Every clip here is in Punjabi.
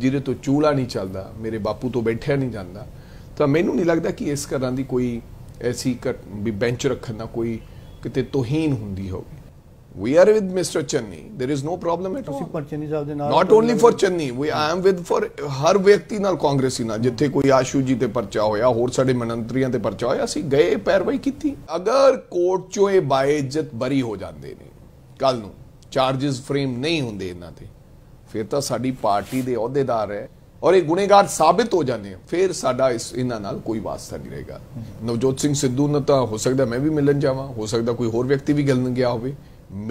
ਜਿਹਦੇ ਤੋਂ ਚੂਲਾ ਨਹੀਂ ਚੱਲਦਾ ਮੇਰੇ ਬਾਪੂ ਤੋਂ ਬੈਠਿਆ ਨਹੀਂ ਜਾਂਦਾ ਤਾਂ ਮੈਨੂੰ ਨਹੀਂ ਲੱਗਦਾ ਕਿ ਇਸ ਤਰ੍ਹਾਂ ਦੀ ਕੋਈ ਐਸੀ ਵੀ ਬੈਂਚ ਰੱਖਣ ਦਾ ਕੋਈ ਕਿਤੇ ਤੋਹੀਨ ਹੁੰਦੀ ਹੋਵੇ we are with Mr. Channi. There is no problem at all. Channi ਸਾਹਿਬ ਦੇ ਨਾਲ Not only for Channi, we I am with for ਹਰ ਵਿਅਕਤੀ ਨਾਲ ਕਾਂਗਰਸੀ ਨਾਲ ਜਿੱਥੇ ਕੋਈ ਆਸ਼ੂ ਜੀ ਤੇ ਪਰਚਾ ਹੋਇਆ ਹੋਰ ਸਾਡੇ ਮੰਤਰੀਆਂ ਤੇ ਪਰਚਾ ਹੋਇਆ ਸੀ ਗਏ ਪੈਰਵਾਈ ਕੀਤੀ ਅਗਰ ਕੋਰਟ ਚੋਂ ਇਹ ਬਾਇਜ਼ਤ ਬਰੀ ਹੋ ਜਾਂਦੇ ਨੇ ਕੱਲ ਨੂੰ ਚਾਰजेस ਫਰੇਮ ਨਹੀਂ ਹੁੰਦੇ ਇਹਨਾਂ ਤੇ ਫਿਰ ਤਾਂ ਸਾਡੀ ਪਾਰਟੀ ਦੇ ਅਹੁਦੇਦਾਰ ਹੈ ਔਰ ਇਹ ਗੁਨੇਗਾਰ ਸਾਬਿਤ ਹੋ ਜਾਂਦੇ ਫਿਰ ਸਾਡਾ ਇਸ ਇਹਨਾਂ ਨਾਲ ਕੋਈ ਵਾਸਤਾ ਨਹੀਂ ਰਹੇਗਾ ਨਵਜੋਤ ਸਿੰਘ ਸਿੱਧੂ ਨੂੰ ਤਾਂ ਹੋ ਸਕਦਾ ਮੈਂ ਵੀ ਮਿਲਣ ਜਾਵਾਂ ਹੋ ਸਕਦਾ ਕੋਈ ਹੋਰ ਵਿਅਕਤੀ ਵੀ ਗਿਲਨ ਗਿਆ ਹੋਵੇ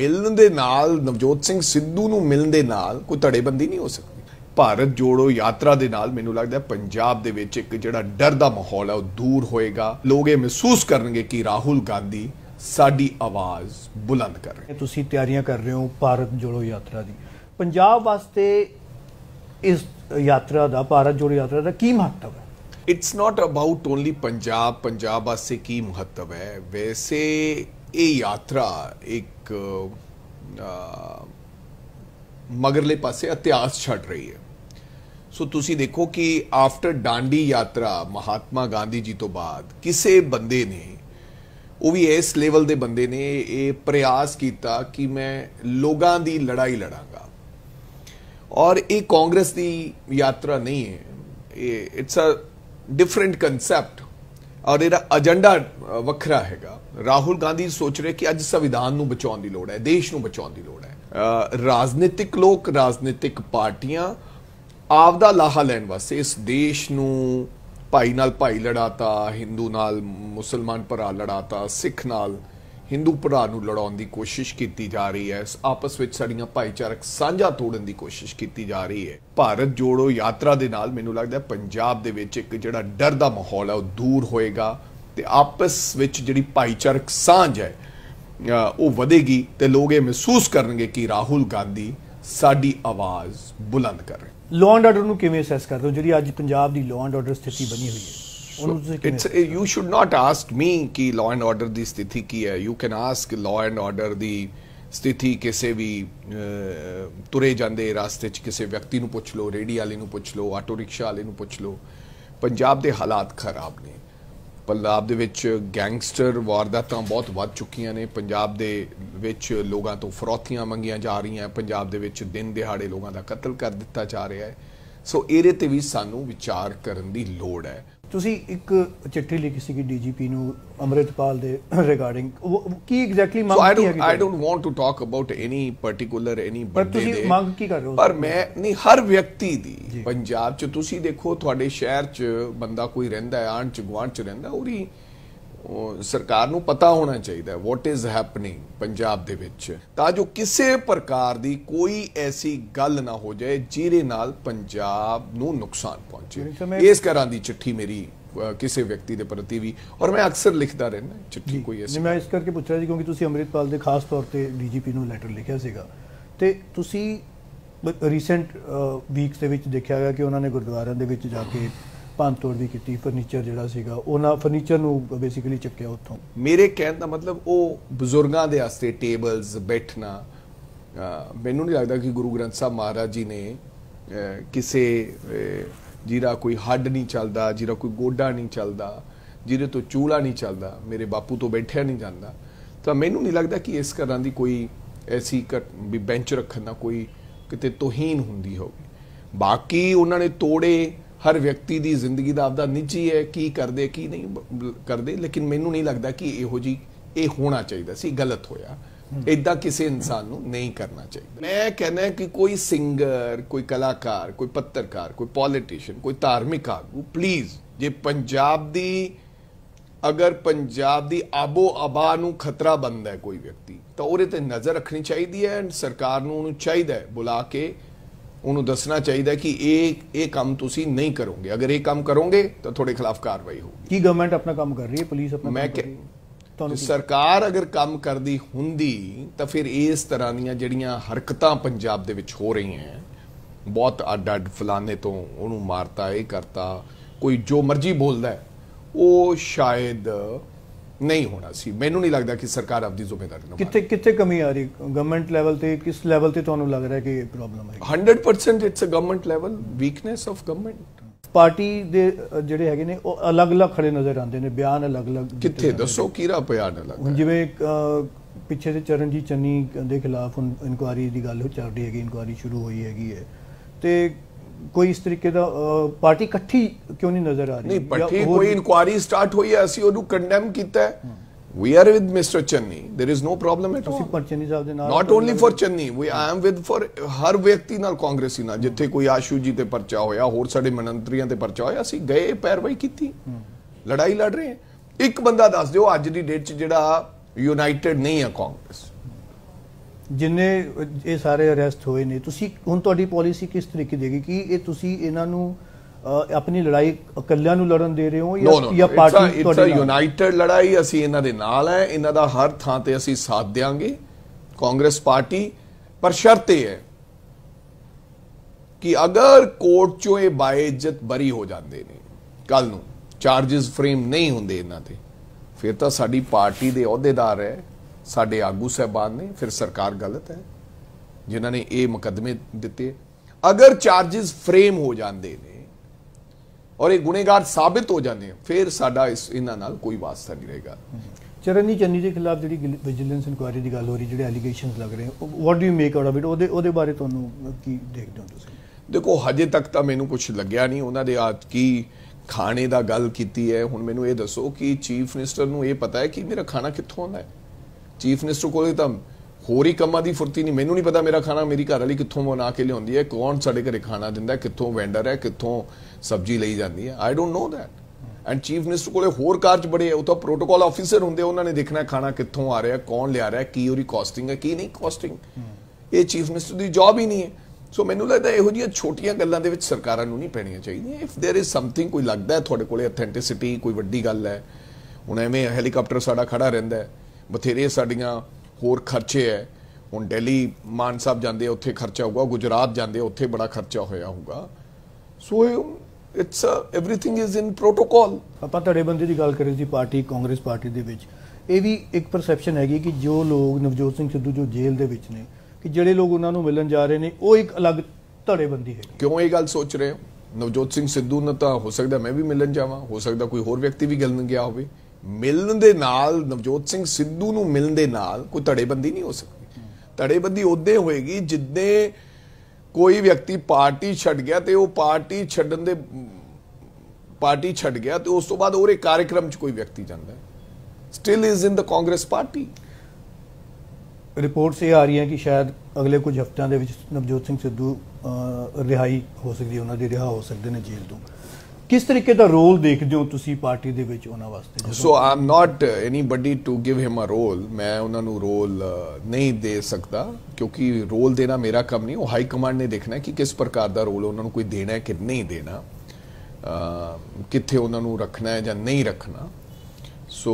ਮਿਲਣ ਦੇ ਨਾਲ ਨਵਜੋਤ ਸਿੰਘ ਸਿੱਧੂ ਨੂੰ ਮਿਲਣ ਦੇ ਨਾਲ ਕੋਈ ਧੜੇਬੰਦੀ ਨਹੀਂ ਹੋ ਸਕਦੀ ਭਾਰਤ ਜੋੜੋ ਯਾਤਰਾ ਦੇ ਨਾਲ ਮੈਨੂੰ ਲੱਗਦਾ ਪੰਜਾਬ ਦੇ ਵਿੱਚ ਇੱਕ ਜਿਹੜਾ ਡਰ ਦਾ ਮਾਹੌਲ ਹੈ ਉਹ ਦੂਰ ਹੋਏਗਾ ਲੋਕ ਇਹ ਮਹਿਸੂਸ ਕਰਨਗੇ ਕਿ ਰਾਹੁਲ ਗਾਂਧੀ ਸਾਡੀ ਆਵਾਜ਼ ਬੁਲੰਦ ਕਰ ਰਹੇ ਤੁਸੀਂ ਤਿਆਰੀਆਂ ਕਰ ਰਹੇ ਹੋ ਭਾਰਤ ਜੋੜੋ ਯਾਤਰਾ ਦੀ ਪੰਜਾਬ ਵਾਸਤੇ ਇਸ ਯਾਤਰਾ ਦਾ ਭਾਰਤ ਜੋੜੋ ਯਾਤਰਾ ਦਾ ਕੀ ਮਹੱਤਵ ਹੈ it's not about only Punjab Punjab ਵਾਸਤੇ ਕੀ ਮਹੱਤਵ ਹੈ ਵੈਸੇ ਇਹ ਯਾਤਰਾ ਇੱਕ ਮਗਰਲੇ ਪਾਸੇ ਇਤਿਹਾਸ ਛੱਡ ਰਹੀ ਹੈ ਸੋ ਤੁਸੀਂ ਦੇਖੋ ਕਿ ਆਫਟਰ ਡਾਂਡੀ ਯਾਤਰਾ ਮਹਾਤਮਾ ਗਾਂਧੀ ਜੀ ਤੋਂ ਬਾਅਦ ਕਿਸੇ ਬੰਦੇ ਨੇ ਉਹ ਵੀ ਇਸ ਲੈਵਲ ਦੇ ਬੰਦੇ ਨੇ ਇਹ ਪ੍ਰਯਾਸ ਕੀਤਾ ਕਿ ਮੈਂ ਲੋਕਾਂ ਦੀ ਲੜਾਈ ਲੜਾਂਗਾ ਔਰ ਇਹ ਕਾਂਗਰਸ ਦੀ ਯਾਤਰਾ ਨਹੀਂ ਹੈ ਇਹ ਇਟਸ ਅ ਡਿਫਰੈਂਟ ਕਨਸੈਪਟ ਔਰ ਇਹਦਾ ਅਜੰਡਾ ਵੱਖਰਾ ਹੈਗਾ ਰਾਹੁਲ ਗਾਂਧੀ ਸੋਚ ਰਹੇ ਕਿ ਅੱਜ ਸੰਵਿਧਾਨ ਨੂੰ ਬਚਾਉਣ ਦੀ ਲੋੜ ਹੈ ਦੇਸ਼ ਨੂੰ ਬਚਾਉਣ ਦੀ ਲੋੜ ਹੈ ਰਾਜਨੀਤਿਕ ਲੋਕ ਰਾਜਨੀਤਿਕ ਪਾਰਟੀਆਂ ਆਪ ਦਾ ਲਾਹਾ ਲੈਣ ਵਾਸਤੇ ਇਸ ਦੇਸ਼ ਨੂੰ ਭਾਈ ਨਾਲ ਭਾਈ ਲੜਾਤਾ ਹਿੰਦੂ ਨਾਲ ਮੁਸਲਮਾਨ ਆ ਲੜਾਤਾ ਸਿੱਖ ਨਾਲ ਹਿੰਦੂ ਭਰਾ ਨੂੰ ਲੜਾਉਣ ਦੀ ਕੋਸ਼ਿਸ਼ ਕੀਤੀ ਜਾ ਰਹੀ ਹੈ ਆਪਸ ਵਿੱਚ ਸਾਡੀਆਂ ਭਾਈਚਾਰਕ ਸਾਂਝਾ ਤੋੜਨ ਦੀ ਕੋਸ਼ਿਸ਼ ਕੀਤੀ ਜਾ ਰਹੀ ਹੈ ਭਾਰਤ ਜੋੜੋ ਯਾਤਰਾ ਦੇ ਨਾਲ ਮੈਨੂੰ ਲੱਗਦਾ ਪੰਜਾਬ ਦੇ ਵਿੱਚ ਇੱਕ ਜਿਹੜਾ ਡਰ ਦਾ ਮਾਹੌਲ ਹੈ ਉਹ ਦੂਰ ਹੋਏਗਾ ਤੇ ਆਪਸ ਵਿੱਚ ਜਿਹੜੀ ਭਾਈਚਾਰਕ ਸਾਂਝ ਹੈ ਉਹ ਵਧੇਗੀ ਤੇ ਲੋਕ ਇਹ ਮਹਿਸੂਸ ਕਰਨਗੇ ਕਿ ਰਾਹੁਲ ਗਾਂਧੀ ਸਾਡੀ ਆਵਾਜ਼ ਬੁਲੰਦ ਕਰ ਰਹੇ ਲਾਅ ਐਂਡ ਆਰਡਰ ਨੂੰ ਕਿਵੇਂ ਅਸੈਸ ਕਰਦੇ ਹੋ ਜਿਹੜੀ ਅੱਜ ਪੰਜਾਬ ਦੀ ਲਾਅ ਐਂਡ ਆਰਡਰ ਸਥਿਤੀ ਬਣੀ ਹੋਈ ਹੈ So it's, you should not ask me ki law and order the sthiti ki hai. You can ask law and order ਸਥਿਤੀ ਕਿਸੇ ਵੀ ਤੁਰੇ ਜਾਂਦੇ ਰਾਸਤੇ 'ਚ ਕਿਸੇ ਵਿਅਕਤੀ ਨੂੰ ਪੁੱਛ ਲਓ ਰੇੜੀ ਵਾਲੇ ਨੂੰ ਪੁੱਛ ਲਓ ਆਟੋ ਰਿਕਸ਼ਾ ਵਾਲੇ ਨੂੰ ਪੁੱਛ ਲਓ ਪੰਜਾਬ ਦੇ ਹਾਲਾਤ ਖਰਾਬ ਨੇ ਪੰਜਾਬ ਦੇ ਵਿੱਚ ਗੈਂਗਸਟਰ ਵਾਰਦਾਤਾਂ ਬਹੁਤ ਵੱਧ ਚੁੱਕੀਆਂ ਨੇ ਪੰਜਾਬ ਦੇ ਵਿੱਚ ਲੋਕਾਂ ਤੋਂ ਫਰੋਥੀਆਂ ਮੰਗੀਆਂ ਜਾ ਰਹੀਆਂ ਪੰਜਾਬ ਦੇ ਵਿੱਚ ਦਿਨ ਦਿਹਾੜੇ ਲੋਕਾਂ ਦਾ ਕਤਲ ਕਰ ਦਿੱਤਾ ਜਾ ਰਿਹਾ ਹੈ ਸੋ ਇਹਦੇ ਤੇ ਵੀ ਸਾਨੂੰ ਵਿਚਾਰ ਕਰਨ ਦੀ ਲੋੜ ਹੈ ਤੁਸੀਂ ਇੱਕ ਚਿੱਠੀ ਲਿਖੀ ਸੀ ਕਿ ਡੀਜੀਪੀ ਨੂੰ ਅਮਰਿਤਪਾਲ ਦੇ ਰਿਗਾਰਡਿੰਗ ਕੀ ਐਗਜ਼ੈਕਟਲੀ ਮੰਗ ਕੀ ਹੈ I don't want to talk about any particular any ਬੰਦੇ ਦੇ ਪਰ ਤੁਸੀਂ ਮੰਗ ਕੀ ਕਰ ਰਹੇ ਹੋ ਪਰ ਮੈਂ ਨਹੀਂ ਹਰ ਵਿਅਕਤੀ ਦੀ ਪੰਜਾਬ 'ਚ ਤੁਸੀਂ ਦੇਖੋ ਤੁਹਾਡੇ ਸ਼ਹਿਰ 'ਚ ਬੰਦਾ ਕੋਈ ਰਹਿੰਦਾ ਹੈ ਆਂਚ 'ਚ ਰਹਿੰਦਾ ਉਹਦੀ ਸਰਕਾਰ ਨੂੰ ਪਤਾ ਹੋਣਾ ਚਾਹੀਦਾ ਵਾਟ ਇਜ਼ ਹੈਪਨਿੰਗ ਪੰਜਾਬ ਦੇ ਵਿੱਚ ਤਾਂ ਜੋ ਕਿਸੇ ਪ੍ਰਕਾਰ ਦੀ ਕੋਈ ਐਸੀ ਗੱਲ ਨਾ ਹੋ ਜਾਏ ਜਿਹਦੇ ਨਾਲ ਪੰਜਾਬ ਨੂੰ ਨੁਕਸਾਨ ਪਹੁੰਚੇ ਇਸ ਤਰ੍ਹਾਂ ਦੀ ਚਿੱਠੀ ਮੇਰੀ ਕਿਸੇ ਵਿਅਕਤੀ ਦੇ ਪ੍ਰਤੀ ਵੀ ਔਰ ਮੈਂ ਅਕਸਰ ਲਿਖਦਾ ਰਹਿੰਦਾ ਚਿੱਠੀ ਕੋਈ ਐਸੀ ਮੈਂ ਇਸ ਕਰਕੇ ਪੁੱਛ ਰਿਹਾ ਜੀ ਕਿਉਂਕਿ ਤੁਸੀਂ ਅਮਰਿਤਪਾਲ ਦੇ ਖਾਸ ਤੌਰ ਤੇ ਡੀਜੀਪੀ ਨੂੰ ਲੈਟਰ ਲਿਖਿਆ ਸੀਗਾ ਤੇ ਤੁਸੀਂ ਰੀਸੈਂਟ ਵੀਕਸ ਦੇ ਵਿੱਚ ਦੇਖਿਆ ਗਿਆ ਕਿ ਉਹਨਾਂ ਨੇ ਗੁਰਦੁਆਰਿਆਂ ਦੇ ਵਿੱਚ ਜਾ ਕੇ ਤੋੜ ਵੀ ਕੀਤੀ ਫਰਨੀਚਰ ਜਿਹੜਾ ਸੀਗਾ ਉਹਨਾਂ ਫਰਨੀਚਰ ਨੂੰ ਬੇਸਿਕਲੀ ਚੱਕਿਆ ਉੱਥੋਂ ਮੇਰੇ ਕਹਿਣ ਦਾ ਮਤਲਬ ਉਹ ਬਜ਼ੁਰਗਾਂ ਦੇ ਆਸਤੇ ਟੇਬਲਸ ਬੈਠਣਾ ਮੈਨੂੰ ਨਹੀਂ ਲੱਗਦਾ ਕਿ ਗੁਰੂ ਗ੍ਰੰਥ ਸਾਹਿਬ ਮਹਾਰਾਜ ਜੀ ਨੇ ਕਿਸੇ ਜਿਹੜਾ ਕੋਈ ਹੱਡ ਨਹੀਂ ਚੱਲਦਾ ਜਿਹੜਾ ਕੋਈ ਗੋਡਾ ਨਹੀਂ ਚੱਲਦਾ ਜਿਹਦੇ ਤੋਂ ਚੂਲਾ ਨਹੀਂ ਚੱਲਦਾ ਮੇਰੇ ਬਾਪੂ ਤੋਂ ਬੈਠਿਆ ਨਹੀਂ ਜਾਂਦਾ ਤਾਂ ਮੈਨੂੰ ਨਹੀਂ ਲੱਗਦਾ ਕਿ ਇਸ ਤਰ੍ਹਾਂ ਦੀ ਕੋਈ ਐਸੀ ਵੀ ਬੈਂਚ ਰੱਖਣ ਦਾ ਕੋਈ ਕਿਤੇ ਤੋਹੀਨ ਹੁੰਦੀ ਹੋਵੇ ਬਾਕੀ ਉਹਨਾਂ ਨੇ ਤੋੜੇ ਹਰ ਵਿਅਕਤੀ ਦੀ ਜ਼ਿੰਦਗੀ ਦਾ ਆਪਦਾ ਨਿੱਜੀ ਹੈ ਕੀ ਕਰਦੇ ਕੀ ਨਹੀਂ ਕਰਦੇ ਲੇਕਿਨ ਮੈਨੂੰ ਨਹੀਂ ਲੱਗਦਾ ਕਿ ਇਹੋ ਜੀ ਇਹ ਹੋਣਾ ਚਾਹੀਦਾ ਸੀ ਗਲਤ ਹੋਇਆ ਇਦਾਂ ਕਿਸੇ ਇਨਸਾਨ ਨੂੰ ਨਹੀਂ ਕਰਨਾ ਚਾਹੀਦਾ ਮੈਂ ਕਹਿੰਦਾ ਕਿ ਕੋਈ ਸਿੰਗਰ ਕੋਈ ਕਲਾਕਾਰ ਕੋਈ ਪੱਤਰਕਾਰ ਕੋਈ ਪੋਲੀਟੀਸ਼ੀਅਨ ਕੋਈ ਧਾਰਮਿਕ ਆਗੂ ਪਲੀਜ਼ ਜੇ ਪੰਜਾਬ ਦੀ ਅਗਰ ਪੰਜਾਬ ਦੀ ਆਬੋ ਆਬਾ ਨੂੰ ਖਤਰਾ ਬੰਦਾ ਹੈ ਕੋਈ ਵਿਅਕਤੀ ਤਾਂ ਉਹਦੇ ਤੇ ਨਜ਼ਰ ਰੱਖਣੀ ਚਾਹੀਦੀ ਹੈ ਐਂਡ ਸਰਕਾਰ ਨੂੰ ਉਹਨੂੰ ਚਾਹੀਦਾ ਹੈ ਬੁਲਾ ਕੇ ਉਹਨੂੰ ਦੱਸਣਾ ਚਾਹੀਦਾ ਕਿ ਇਹ ਇਹ ਕੰਮ ਤੁਸੀਂ ਨਹੀਂ ਕਰੋਗੇ ਅਗਰ ਇਹ ਕੰਮ ਕਰੋਗੇ ਤਾਂ ਤੁਹਾਡੇ ਖਿਲਾਫ ਕਾਰਵਾਈ ਹੋਊਗੀ ਕੀ ਗਵਰਨਮੈਂਟ ਆਪਣਾ ਕੰਮ ਕਰ ਰਹੀ ਹੈ ਪੁਲਿਸ ਆਪਣਾ ਮੈਂ ਤੁਹਾਨੂੰ ਸਰਕਾਰ ਅਗਰ ਕੰਮ ਕਰਦੀ ਹੁੰਦੀ ਤਾਂ ਫਿਰ ਇਸ ਤਰ੍ਹਾਂ ਦੀਆਂ ਜਿਹੜੀਆਂ ਹਰਕਤਾਂ ਪੰਜਾਬ ਦੇ ਵਿੱਚ ਹੋ ਰਹੀਆਂ ਬਹੁਤ ਅੱਡ ਅੱਡ ਫਲਾਣੇ ਤੋਂ ਉਹਨੂੰ ਮਾਰਤਾ ਇਹ ਕਰਤਾ ਕੋਈ ਜੋ ਮਰਜ਼ੀ ਬੋਲਦਾ ਉਹ ਸ਼ਾਇਦ ਨਹੀਂ ਹੋਣਾ ਸੀ ਮੈਨੂੰ ਨਹੀਂ ਲੱਗਦਾ ਕਿ ਸਰਕਾਰ ਆਪਦੀ ਜ਼ਿੰਮੇਵਾਰੀ ਨੂੰ ਕਿੱਥੇ ਕਿੱਥੇ ਕਮੀ ਆ ਰਹੀ ਗਵਰਨਮੈਂਟ ਲੈਵਲ ਤੇ ਕਿਸ ਲੈਵਲ ਤੇ ਤੁਹਾਨੂੰ ਲੱਗ ਰਿਹਾ ਕਿ ਇਹ ਪ੍ਰੋਬਲਮ ਹੈ 100% it's a government level weakness of government party ਦੇ ਜਿਹੜੇ ਹੈਗੇ ਨੇ ਉਹ ਅਲੱਗ-ਅਲੱਗ ਖੜੇ ਨਜ਼ਰ ਆਉਂਦੇ ਨੇ ਬਿਆਨ ਅਲੱਗ-ਅਲੱਗ ਕਿੱਥੇ ਦੱਸੋ ਕਿਹੜਾ ਬਿਆਨ ਅਲੱਗ ਹੁਣ ਜਿਵੇਂ ਪਿੱਛੇ ਤੇ ਚਰਨਜੀਤ ਚੰਨੀ ਦੇ ਖਿਲਾਫ ਹੁਣ ਇਨਕੁਆਰੀ ਦੀ ਗੱਲ ਚੱਲ ਰਹੀ ਹੈਗੀ ਇਨਕੁਆਰੀ ਸ਼ੁਰੂ ਹੋਈ ਹੈਗੀ ਹੈ ਤੇ ਕੋਈ ਇਸ ਤਰੀਕੇ ਦਾ ਪਾਰਟੀ ਇਕੱਠੀ ਕਿਉਂ ਨਹੀਂ ਨਜ਼ਰ ਆ ਰਹੀ ਨਹੀਂ ਪੱਠੀ ਕੋਈ ਇਨਕੁਆਰੀ ਸਟਾਰਟ ਹੋਈ ਹੈ ਅਸੀਂ ਉਹਨੂੰ ਕੰਡੈਮ ਕੀਤਾ ਹੈ we are with Mr. Channi. There is no problem at all. Not not only for Channi ਵੀ ਆਮ ਵਿਦ ਫॉर ਹਰ ਵਿਅਕਤੀ ਨਾਲ ਕਾਂਗਰਸੀ ਨਾਲ ਜਿੱਥੇ ਕੋਈ ਆਸ਼ੂ ਜੀ ਤੇ ਪਰਚਾ ਹੋਇਆ ਹੋਰ ਸਾਡੇ ਮੰਤਰੀਆਂ ਤੇ ਪਰਚਾ ਹੋਇਆ ਅਸੀਂ ਗਏ ਪੈਰਵਾਈ ਕੀਤੀ ਲੜਾਈ ਲੜ ਰਹੇ ਇੱਕ ਬੰਦਾ ਦੱਸ ਦਿਓ ਅੱਜ ਦੀ ਡੇਟ 'ਚ ਜਿਹੜਾ ਯੂਨਾਈਟਿਡ ਨਹੀਂ ਹੈ ਕਾਂਗਰਸ ਜਿੰਨੇ ਇਹ ਸਾਰੇ ਅਰੈਸਟ ਹੋਏ ਨੇ ਤੁਸੀਂ ਹੁਣ ਤੁਹਾਡੀ ਪਾਲਿਸੀ ਕਿਸ ਤਰੀਕੇ ਦੇਗੀ ਕਿ ਇਹ ਤੁਸੀਂ ਇਹਨਾਂ ਨੂੰ ਆਪਣੀ ਲੜਾਈ ਇਕੱਲਿਆਂ ਨੂੰ ਲੜਨ ਦੇ ਰਹੇ ਹੋ ਜਾਂ ਜਾਂ ਪਾਰਟੀ ਤੁਹਾਡੀ ਨਾਲ ਯੂਨਾਈਟਿਡ ਲੜਾਈ ਅਸੀਂ ਇਹਨਾਂ ਦੇ ਨਾਲ ਹੈ ਇਹਨਾਂ ਦਾ ਹਰ ਥਾਂ ਤੇ ਅਸੀਂ ਸਾਥ ਦੇਵਾਂਗੇ ਕਾਂਗਰਸ ਪਾਰਟੀ ਪਰ ਸ਼ਰਤ ਇਹ ਹੈ ਕਿ ਅਗਰ ਕੋਰਟ ਚੋਂ ਇਹ ਬਾਇਜ਼ਤ ਬਰੀ ਹੋ ਜਾਂਦੇ ਨੇ ਕੱਲ ਨੂੰ ਚਾਰजेस ਫਰੇਮ ਨਹੀਂ ਹੁੰਦੇ ਇਹਨਾਂ ਤੇ ਫਿਰ ਤਾਂ ਸਾਡੀ ਪਾਰਟੀ ਦੇ ਅਹੁਦੇਦਾਰ ਹੈ ਸਾਡੇ ਆਗੂ ਸਹਿਬਾਨ ਨੇ ਫਿਰ ਸਰਕਾਰ ਗਲਤ ਹੈ ਜਿਨ੍ਹਾਂ ਨੇ ਇਹ ਮੁਕਦਮੇ ਦਿੱਤੇ ਅਗਰ ਚਾਰजेस ਫਰੇਮ ਹੋ ਜਾਂਦੇ ਨੇ ਔਰ ਇਹ ਗੁਨੇਗਾਰ ਸਾਬਿਤ ਹੋ ਜਾਂਦੇ ਫਿਰ ਸਾਡਾ ਇਸ ਇਹਨਾਂ ਨਾਲ ਕੋਈ ਵਾਸਤਾ ਨਹੀਂ ਰਹੇਗਾ ਚਰਨੀ ਚੰਨੀ ਦੇ ਖਿਲਾਫ ਜਿਹੜੀ ਵਿਜੀਲੈਂਸ ਇਨਕੁਆਇਰੀ ਦੀ ਗੱਲ ਹੋ ਰਹੀ ਜਿਹੜੇ ਐਲੀਗੇਸ਼ਨਸ ਲੱਗ ਰਹੇ what do you make out of it ਉਹਦੇ ਉਹਦੇ ਬਾਰੇ ਤੁਹਾਨੂੰ ਕੀ ਦੇਖਦੇ ਹੋ ਤੁਸੀਂ ਦੇਖੋ ਹਜੇ ਤੱਕ ਤਾਂ ਮੈਨੂੰ ਕੁਝ ਲੱਗਿਆ ਨਹੀਂ ਉਹਨਾਂ ਦੇ ਆਜ ਕੀ ਖਾਣੇ ਦਾ ਗੱਲ ਕੀਤੀ ਹੈ ਹੁਣ ਮੈਨੂੰ ਇਹ ਦੱਸੋ ਕਿ ਚੀਫ ਮਿਨਿਸਟਰ ਨੂੰ ਇਹ ਪਤਾ ਹੈ ਕਿ ਮੇਰਾ ਖਾਣਾ ਕਿੱਥੋਂ ਆਉਂਦਾ ਹੈ ਚੀਫ ਮਿਨਿਸਟਰ ਕੋਲੇ ਤਾਂ ਹੋਰ ਹੀ ਕੰਮਾਂ ਦੀ ਫੁਰਤੀ ਨਹੀਂ ਮੈਨੂੰ ਨਹੀਂ ਪਤਾ ਮੇਰਾ ਖਾਣਾ ਮੇਰੀ ਘਰ ਵਾਲੀ ਕਿੱਥੋਂ ਬਣਾ ਕੇ ਲਿਆਉਂਦੀ ਹੈ ਕੌਣ ਸਾਡੇ ਘਰੇ ਖਾਣਾ ਦਿੰਦਾ ਕਿੱਥੋਂ ਵੈਂਡਰ ਹੈ ਕਿੱਥੋਂ ਸਬਜ਼ੀ ਲਈ ਜਾਂਦੀ ਹੈ I don't know that and chief minister ਕੋਲੇ ਹੋਰ ਕਾਰਜ ਬੜੇ ਆ ਉਹ ਤਾਂ ਪ੍ਰੋਟੋਕਾਲ ਆਫੀਸਰ ਹੁੰਦੇ ਉਹਨਾਂ ਨੇ ਦੇਖਣਾ ਖਾਣਾ ਕਿੱਥੋਂ ਆ ਰਿਹਾ ਕੌਣ ਲਿਆ ਰਿਹਾ ਕੀ ਉਹਦੀ ਕਾਸਟਿੰਗ ਹੈ ਕੀ ਨਹੀਂ ਕਾਸਟਿੰਗ ਇਹ ਚੀਫ ਮਿਨਿਸਟਰ ਦੀ ਜੌਬ ਹੀ ਨਹੀਂ ਹੈ ਸੋ ਮੈਨੂੰ ਲੱਗਦਾ ਇਹੋ ਜਿਹੀਆਂ ਛੋਟੀਆਂ ਗੱਲਾਂ ਦੇ ਵਿੱਚ ਸਰਕਾਰਾਂ ਨੂੰ ਨਹੀਂ ਪੈਣੀਆਂ ਚਾਹੀਦੀਆਂ ਇਫ देयर ਇਜ਼ ਸਮਥਿੰਗ ਕੋਈ ਲੱਗਦਾ ਹੈ ਤੁਹਾਡੇ ਕੋਲੇ ਅਥੈਂਟਿਸਿਟੀ ਕੋਈ ਵੱਡੀ ਗੱਲ ਹੈ ਹੁਣ ਐਵੇਂ ਹੈਲੀਕਾਪਟਰ ਸਾਡਾ ਖੜਾ ਰਹਿੰਦਾ ਹੈ ਬਥੇਰੇ ਸਾਡੀਆਂ ਹੋਰ ਖਰਚੇ ਐ ਹੁਣ ਦਿੱਲੀ ਮਾਨ ਸਾਹਿਬ ਜਾਂਦੇ ਉੱਥੇ ਖਰਚਾ ਹੋਊਗਾ ਗੁਜਰਾਤ ਜਾਂਦੇ ਉੱਥੇ ਬੜਾ ਖਰਚਾ ਹੋਇਆ ਹੋਊਗਾ so it's everything is in protocol ਆਪਾਂ ਤੁਹਾਡੇ ਬੰਦੇ ਦੀ ਗੱਲ ਕਰੀ ਸੀ ਪਾਰਟੀ ਕਾਂਗਰਸ ਪਾਰਟੀ ਦੇ ਵਿੱਚ ਇਹ ਵੀ ਇੱਕ ਪਰਸੈਪਸ਼ਨ ਹੈਗੀ ਕਿ ਜੋ ਲੋਕ ਨਵਜੋਤ ਸਿੰਘ ਸਿੱਧੂ ਜੋ ਜੇਲ੍ਹ ਦੇ ਵਿੱਚ ਨੇ ਕਿ ਜਿਹੜੇ ਲੋਕ ਉਹਨਾਂ ਨੂੰ ਮਿਲਣ ਜਾ ਰਹੇ ਨੇ ਉਹ ਇੱਕ ਅਲੱਗ ਧੜੇਬੰਦੀ ਹੈ ਕਿਉਂ ਇਹ ਗੱਲ ਸੋਚ ਰਹੇ ਹੋ ਨਵਜੋਤ ਸਿੰਘ ਸਿੱਧੂ ਨਾਲ ਤਾਂ ਹੋ ਸਕਦਾ ਮੈਂ ਵੀ ਮਿਲਣ ਜਾਵਾਂ ਹੋ ਸਕਦਾ ਕੋਈ ਹੋਰ ਵਿਅਕਤੀ ਵੀ ਗੱਲ ਗਿਆ ਹੋਵੇ ਮਿਲਣ ਦੇ ਨਾਲ ਨਵਜੋਤ ਸਿੰਘ ਸਿੱਧੂ ਨੂੰ ਮਿਲਣ ਦੇ ਨਾਲ ਕੋਈ ਧੜੇਬੰਦੀ ਨਹੀਂ ਹੋ ਸਕਦੀ ਧੜੇਬੰਦੀ ਉਹਦੇ ਹੋਏਗੀ ਜਿੱਦੇ ਕੋਈ ਵਿਅਕਤੀ ਪਾਰਟੀ ਛੱਡ ਗਿਆ ਤੇ ਉਹ ਪਾਰਟੀ ਛੱਡਣ ਦੇ ਪਾਰਟੀ ਛੱਡ ਗਿਆ ਤੇ ਉਸ ਤੋਂ ਬਾਅਦ ਉਹਰੇ ਕਾਰਜਕ੍ਰਮ 'ਚ ਕੋਈ ਵਿਅਕਤੀ ਜਾਂਦਾ still is in the Congress party reports ਇਹ ਆ ਰਹੀਆਂ ਕਿ ਸ਼ਾਇਦ ਅਗਲੇ ਕੁਝ ਹਫ਼ਤਿਆਂ ਦੇ ਵਿੱਚ ਨਵਜੋਤ ਸਿੰਘ ਸਿੱਧੂ ਰਿਹਾਈ ਹੋ ਸਕਦੀ ਹੈ ਉਹਨਾਂ ਦੀ ਰਿਹਾ ਹੋ ਸਕਦੇ ਨੇ ਜੇਲ੍ਹ ਤੋਂ ਕਿਸ ਤਰੀਕੇ ਦਾ ਰੋਲ ਦੇਖਦੇ ਹੋ ਤੁਸੀਂ ਪਾਰਟੀ ਦੇ ਵਿੱਚ ਉਹਨਾਂ ਵਾਸਤੇ so am not anybody to give him a role ਮੈਂ ਉਹਨਾਂ ਨੂੰ ਰੋਲ uh, ਨਹੀਂ ਦੇ ਸਕਦਾ ਕਿਉਂਕਿ ਰੋਲ ਦੇਣਾ ਮੇਰਾ ਕੰਮ ਨਹੀਂ ਉਹ ਹਾਈ ਕਮਾਂਡ ਨੇ ਦੇਖਣਾ ਕਿ ਕਿਸ ਪ੍ਰਕਾਰ ਦਾ ਰੋਲ ਉਹਨਾਂ ਨੂੰ ਕੋਈ ਦੇਣਾ ਹੈ ਕਿ ਨਹੀਂ ਦੇਣਾ ਕਿੱਥੇ ਉਹਨਾਂ ਨੂੰ ਰੱਖਣਾ ਹੈ ਜਾਂ ਨਹੀਂ ਰੱਖਣਾ ਸੋ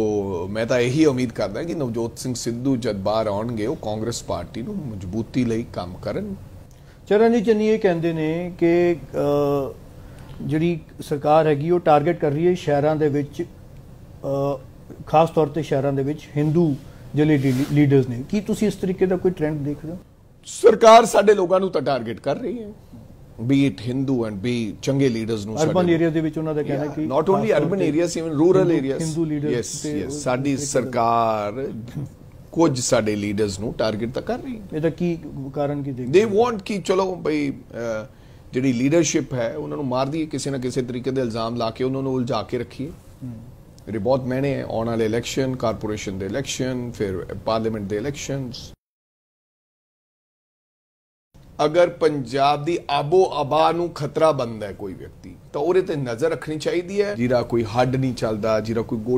ਮੈਂ ਤਾਂ ਇਹੀ ਉਮੀਦ ਕਰਦਾ ਕਿ ਨਵਜੋਤ ਸਿੰਘ ਸਿੱਧੂ ਜਦ ਬਾਹਰ ਆਉਣਗੇ ਉਹ ਕਾਂਗਰਸ ਪਾਰਟੀ ਨੂੰ ਮਜ਼ਬੂਤੀ ਲਈ ਕੰਮ ਕਰਨ ਚਰਨਜੀਤ ਜੀ ਚੰਨੀ ਇਹ ਕਹਿੰਦੇ ਨੇ ਕਿ ਜਿਹੜੀ ਸਰਕਾਰ ਹੈਗੀ ਉਹ ਟਾਰਗੇਟ ਕਰ ਰਹੀ ਹੈ ਸ਼ਹਿਰਾਂ ਦੇ ਵਿੱਚ ਖਾਸ ਤੌਰ ਤੇ ਸ਼ਹਿਰਾਂ ਦੇ ਵਿੱਚ ਹਿੰਦੂ ਜਿਹੜੇ ਲੀਡਰਸ ਨੇ ਕੀ ਤੁਸੀਂ ਇਸ ਤਰੀਕੇ ਦਾ ਕੋਈ ਟ੍ਰੈਂਡ ਦੇਖ ਰਹੇ ਹੋ ਸਰਕਾਰ ਸਾਡੇ ਲੋਕਾਂ ਨੂੰ ਤਾਂ ਟਾਰਗੇਟ ਕਰ ਰਹੀ ਹੈ be it Hindu and be ਚੰਗੇ ਲੀਡਰਸ ਨੂੰ ਸਾਡੇ ਅਰਬਨ ਏਰੀਆ ਦੇ ਵਿੱਚ ਉਹਨਾਂ ਦਾ ਕਹਿਣਾ ਕਿ not only urban areas even rural areas Hindu leaders yes ਸਾਡੀ ਸਰਕਾਰ ਕੁਝ ਸਾਡੇ ਲੀਡਰਸ ਨੂੰ ਟਾਰਗੇਟ ਤਾਂ ਕਰ ਰਹੀ ਹੈ ਇਹਦਾ ਕੀ ਕਾਰਨ ਕੀ ਦੇਖਦੇ ਦੇ ਵਾਂਟ ਕਿ ਚਲੋ ਭਈ ਜਿਹੜੀ ਲੀਡਰਸ਼ਿਪ ਹੈ ਉਹਨਾਂ ਨੂੰ ਮਾਰਦੀ ਹੈ ਕਿਸੇ ਨਾ ਕਿਸੇ ਤਰੀਕੇ ਦੇ ਇਲਜ਼ਾਮ ਲਾ ਕੇ ਉਹਨਾਂ ਨੂੰ ਉਲਝਾ ਕੇ ਰੱਖੀਏ ਮੇਰੇ ਬਹੁਤ ਮਹਿਨੇ ਹੈ ਆਉਣ ਵਾਲੇ ਇਲੈਕਸ਼ਨ ਕਾਰਪੋਰੇਸ਼ਨ ਦੇ ਇਲੈਕਸ਼ਨ ਫਿਰ ਪਾਰਲੀਮੈਂਟ ਦੇ ਇਲੈਕਸ਼ਨਸ ਅਗਰ ਪੰਜਾਬ ਦੀ ਆਬੋ ਆਬਾ ਨੂੰ ਖਤਰਾ ਬੰਦਾ ਹੈ ਕੋਈ ਵਿਅਕਤੀ ਤਾਂ ਉਹਦੇ ਤੇ ਨਜ਼ਰ ਰੱਖਣੀ ਚਾਹੀਦੀ ਹੈ ਜਿਹੜਾ ਕੋਈ ਹੱਡ ਨਹੀਂ ਚੱਲਦਾ ਜਿਹੜਾ ਕੋਈ